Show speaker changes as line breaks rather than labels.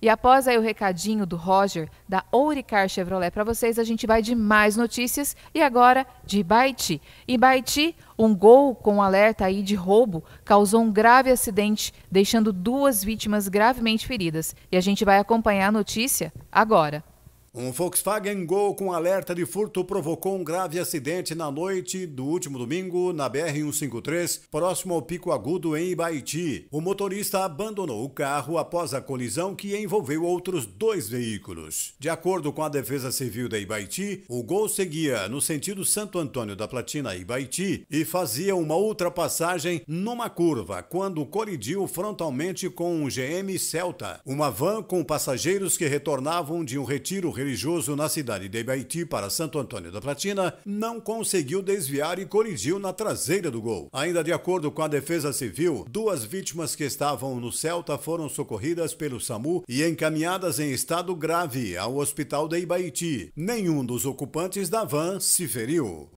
E após aí o recadinho do Roger, da Ouricar Chevrolet para vocês, a gente vai de mais notícias e agora de Baiti. Em Baiti, um gol com alerta aí de roubo causou um grave acidente, deixando duas vítimas gravemente feridas. E a gente vai acompanhar a notícia agora.
Um Volkswagen Gol com alerta de furto provocou um grave acidente na noite do último domingo na BR-153, próximo ao Pico Agudo, em Ibaiti. O motorista abandonou o carro após a colisão que envolveu outros dois veículos. De acordo com a Defesa Civil da Ibaiti, o Gol seguia no sentido Santo Antônio da Platina Ibaiti e fazia uma ultrapassagem numa curva quando colidiu frontalmente com um GM Celta, uma van com passageiros que retornavam de um retiro religioso religioso na cidade de Ibaiti para Santo Antônio da Platina, não conseguiu desviar e colidiu na traseira do gol. Ainda de acordo com a Defesa Civil, duas vítimas que estavam no Celta foram socorridas pelo SAMU e encaminhadas em estado grave ao hospital de Ibaiti. Nenhum dos ocupantes da van se feriu.